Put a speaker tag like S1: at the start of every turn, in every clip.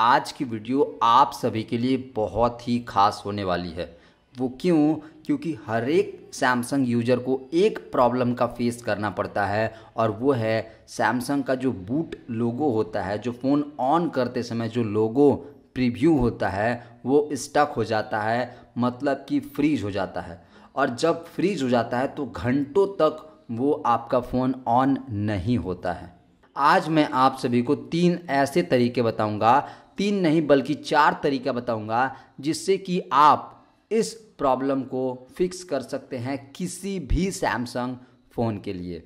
S1: आज की वीडियो आप सभी के लिए बहुत ही खास होने वाली है वो क्यों क्योंकि हर एक सैमसंग यूजर को एक प्रॉब्लम का फेस करना पड़ता है और वो है सैमसंग का जो बूट लोगो होता है जो फ़ोन ऑन करते समय जो लोगो प्रीव्यू होता है वो स्टक हो जाता है मतलब कि फ्रीज हो जाता है और जब फ्रीज हो जाता है तो घंटों तक वो आपका फ़ोन ऑन नहीं होता है आज मैं आप सभी को तीन ऐसे तरीके बताऊंगा तीन नहीं बल्कि चार तरीका बताऊंगा जिससे कि आप इस प्रॉब्लम को फिक्स कर सकते हैं किसी भी सैमसंग फ़ोन के लिए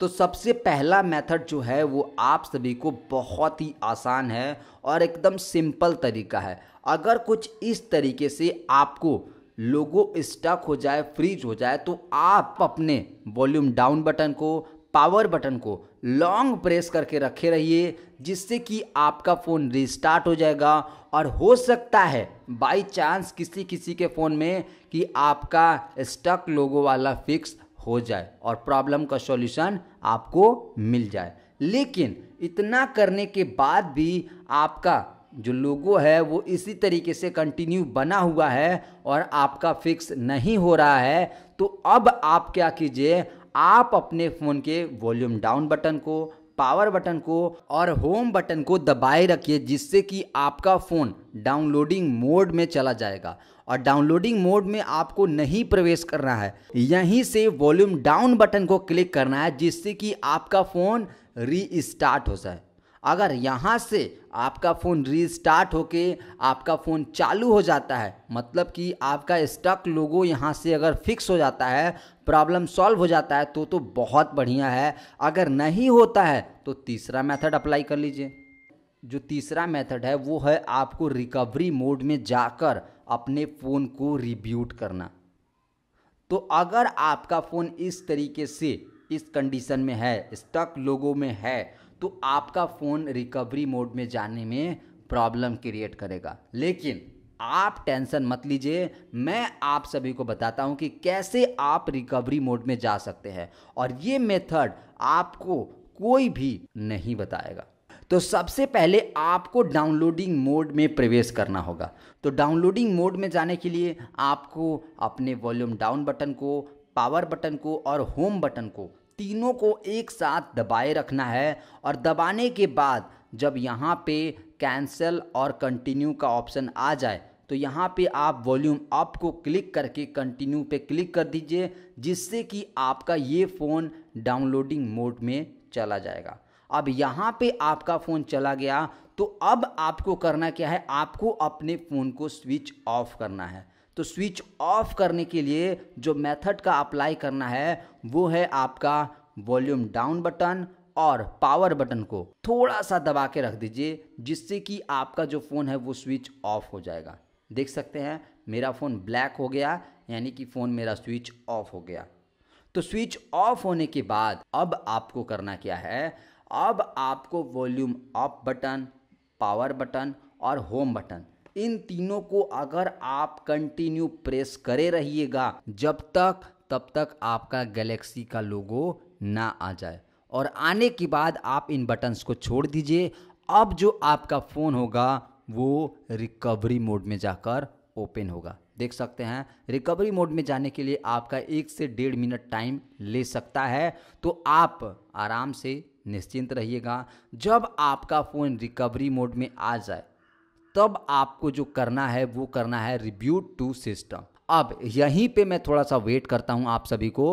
S1: तो सबसे पहला मेथड जो है वो आप सभी को बहुत ही आसान है और एकदम सिंपल तरीका है अगर कुछ इस तरीके से आपको लोगो स्टक हो जाए फ्रीज हो जाए तो आप अपने वॉल्यूम डाउन बटन को पावर बटन को लॉन्ग प्रेस करके रखे रहिए जिससे कि आपका फ़ोन रिस्टार्ट हो जाएगा और हो सकता है बाई चांस किसी किसी के फ़ोन में कि आपका स्टक लोगो वाला फिक्स हो जाए और प्रॉब्लम का सॉल्यूशन आपको मिल जाए लेकिन इतना करने के बाद भी आपका जो लोगो है वो इसी तरीके से कंटिन्यू बना हुआ है और आपका फिक्स नहीं हो रहा है तो अब आप क्या कीजिए आप अपने फ़ोन के वॉल्यूम डाउन बटन को पावर बटन को और होम बटन को दबाए रखिए जिससे कि आपका फ़ोन डाउनलोडिंग मोड में चला जाएगा और डाउनलोडिंग मोड में आपको नहीं प्रवेश करना है यहीं से वॉल्यूम डाउन बटन को क्लिक करना है जिससे कि आपका फ़ोन रीस्टार्ट हो जाए अगर यहाँ से आपका फ़ोन रीस्टार्ट होके आपका फ़ोन चालू हो जाता है मतलब कि आपका स्टक लोगो यहाँ से अगर फिक्स हो जाता है प्रॉब्लम सॉल्व हो जाता है तो तो बहुत बढ़िया है अगर नहीं होता है तो तीसरा मेथड अप्लाई कर लीजिए जो तीसरा मेथड है वो है आपको रिकवरी मोड में जाकर अपने फ़ोन को रिब्यूट करना तो अगर आपका फ़ोन इस तरीके से इस कंडीशन में है स्टक लोगों में है तो आपका फ़ोन रिकवरी मोड में जाने में प्रॉब्लम क्रिएट करेगा लेकिन आप टेंशन मत लीजिए मैं आप सभी को बताता हूं कि कैसे आप रिकवरी मोड में जा सकते हैं और ये मेथड आपको कोई भी नहीं बताएगा तो सबसे पहले आपको डाउनलोडिंग मोड में प्रवेश करना होगा तो डाउनलोडिंग मोड में जाने के लिए आपको अपने वॉल्यूम डाउन बटन को पावर बटन को और होम बटन को तीनों को एक साथ दबाए रखना है और दबाने के बाद जब यहाँ पे कैंसिल और कंटिन्यू का ऑप्शन आ जाए तो यहाँ पे आप वॉल्यूम अप को क्लिक करके कंटिन्यू पे क्लिक कर दीजिए जिससे कि आपका ये फ़ोन डाउनलोडिंग मोड में चला जाएगा अब यहाँ पे आपका फ़ोन चला गया तो अब आपको करना क्या है आपको अपने फ़ोन को स्विच ऑफ करना है तो स्विच ऑफ करने के लिए जो मेथड का अप्लाई करना है वो है आपका वॉल्यूम डाउन बटन और पावर बटन को थोड़ा सा दबा के रख दीजिए जिससे कि आपका जो फ़ोन है वो स्विच ऑफ हो जाएगा देख सकते हैं मेरा फ़ोन ब्लैक हो गया यानी कि फ़ोन मेरा स्विच ऑफ हो गया तो स्विच ऑफ होने के बाद अब आपको करना क्या है अब आपको volume off button power button और होम बटन इन तीनों को अगर आप कंटिन्यू प्रेस करे रहिएगा जब तक तब तक आपका गैलेक्सी का लोगो ना आ जाए और आने के बाद आप इन बटन्स को छोड़ दीजिए अब जो आपका फ़ोन होगा वो रिकवरी मोड में जाकर ओपन होगा देख सकते हैं रिकवरी मोड में जाने के लिए आपका एक से डेढ़ मिनट टाइम ले सकता है तो आप आराम से निश्चिंत रहिएगा जब आपका फ़ोन रिकवरी मोड में आ जाए तब आपको जो करना है वो करना है रिव्यू टू सिस्टम अब यहीं पे मैं थोड़ा सा वेट करता हूँ आप सभी को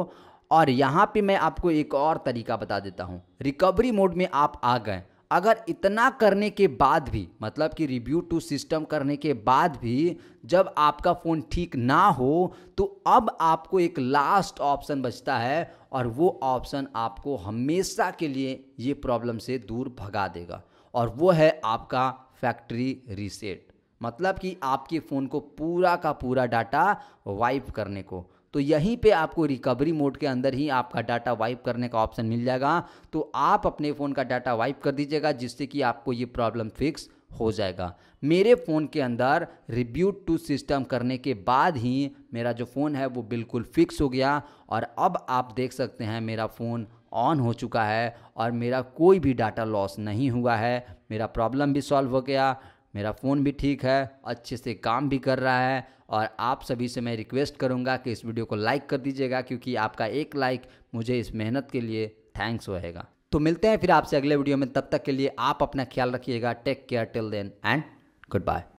S1: और यहाँ पे मैं आपको एक और तरीका बता देता हूँ रिकवरी मोड में आप आ गए अगर इतना करने के बाद भी मतलब कि रिव्यू टू सिस्टम करने के बाद भी जब आपका फ़ोन ठीक ना हो तो अब आपको एक लास्ट ऑप्शन बचता है और वो ऑप्शन आपको हमेशा के लिए ये प्रॉब्लम से दूर भगा देगा और वो है आपका फैक्ट्री रीसेट मतलब कि आपके फ़ोन को पूरा का पूरा डाटा वाइप करने को तो यहीं पे आपको रिकवरी मोड के अंदर ही आपका डाटा वाइप करने का ऑप्शन मिल जाएगा तो आप अपने फ़ोन का डाटा वाइप कर दीजिएगा जिससे कि आपको ये प्रॉब्लम फिक्स हो जाएगा मेरे फ़ोन के अंदर रिव्यू टू सिस्टम करने के बाद ही मेरा जो फ़ोन है वो बिल्कुल फिक्स हो गया और अब आप देख सकते हैं मेरा फ़ोन ऑन हो चुका है और मेरा कोई भी डाटा लॉस नहीं हुआ है मेरा प्रॉब्लम भी सॉल्व हो गया मेरा फ़ोन भी ठीक है अच्छे से काम भी कर रहा है और आप सभी से मैं रिक्वेस्ट करूंगा कि इस वीडियो को लाइक कर दीजिएगा क्योंकि आपका एक लाइक मुझे इस मेहनत के लिए थैंक्स होएगा तो मिलते हैं फिर आपसे अगले वीडियो में तब तक के लिए आप अपना ख्याल रखिएगा take care till then and good bye